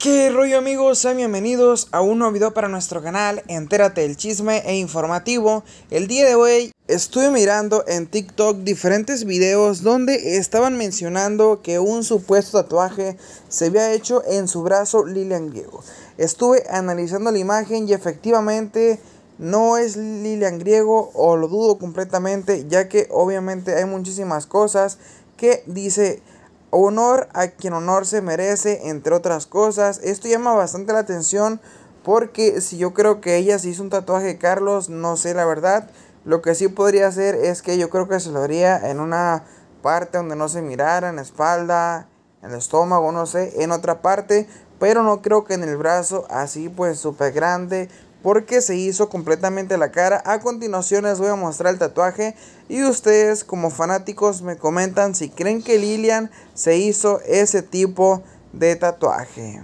¿Qué rollo amigos? Sean bienvenidos a un nuevo video para nuestro canal, entérate del chisme e informativo. El día de hoy estuve mirando en TikTok diferentes videos donde estaban mencionando que un supuesto tatuaje se había hecho en su brazo Lilian Griego. Estuve analizando la imagen y efectivamente no es Lilian Griego o lo dudo completamente ya que obviamente hay muchísimas cosas que dice honor a quien honor se merece, entre otras cosas. Esto llama bastante la atención porque si yo creo que ella se hizo un tatuaje de Carlos, no sé la verdad. Lo que sí podría hacer es que yo creo que se lo haría en una parte donde no se mirara, en la espalda, en el estómago, no sé, en otra parte. Pero no creo que en el brazo, así pues súper grande, porque se hizo completamente la cara. A continuación les voy a mostrar el tatuaje y ustedes como fanáticos me comentan si creen que Lilian se hizo ese tipo de tatuaje.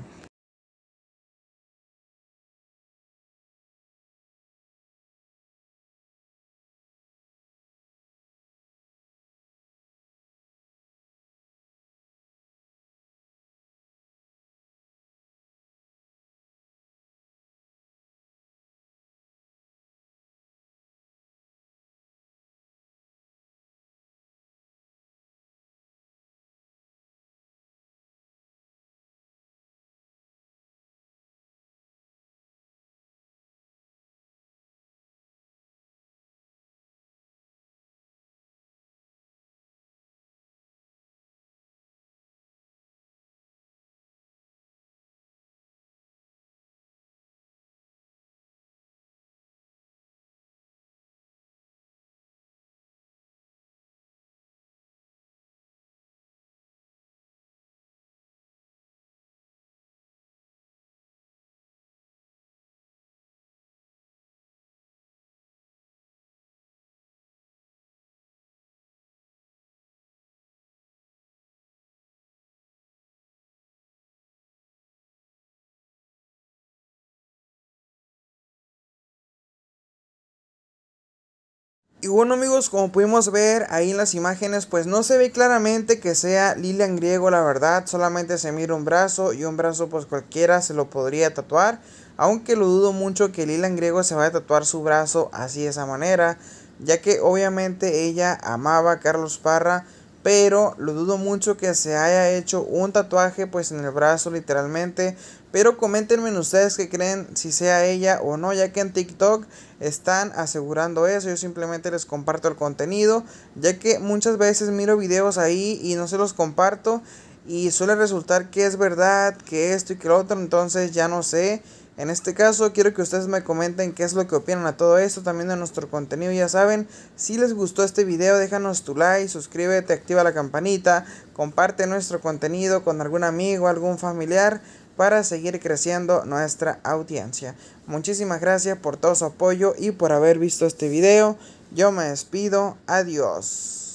Y bueno amigos, como pudimos ver ahí en las imágenes, pues no se ve claramente que sea Lilian Griego la verdad, solamente se mira un brazo y un brazo pues cualquiera se lo podría tatuar, aunque lo dudo mucho que Lilian Griego se vaya a tatuar su brazo así de esa manera, ya que obviamente ella amaba a Carlos Parra pero lo dudo mucho que se haya hecho un tatuaje pues en el brazo literalmente. Pero coméntenme ustedes que creen si sea ella o no, ya que en TikTok están asegurando eso. Yo simplemente les comparto el contenido, ya que muchas veces miro videos ahí y no se los comparto y suele resultar que es verdad, que esto y que lo otro, entonces ya no sé. En este caso, quiero que ustedes me comenten qué es lo que opinan a todo esto, también de nuestro contenido, ya saben. Si les gustó este video, déjanos tu like, suscríbete, activa la campanita, comparte nuestro contenido con algún amigo, algún familiar, para seguir creciendo nuestra audiencia. Muchísimas gracias por todo su apoyo y por haber visto este video. Yo me despido, adiós.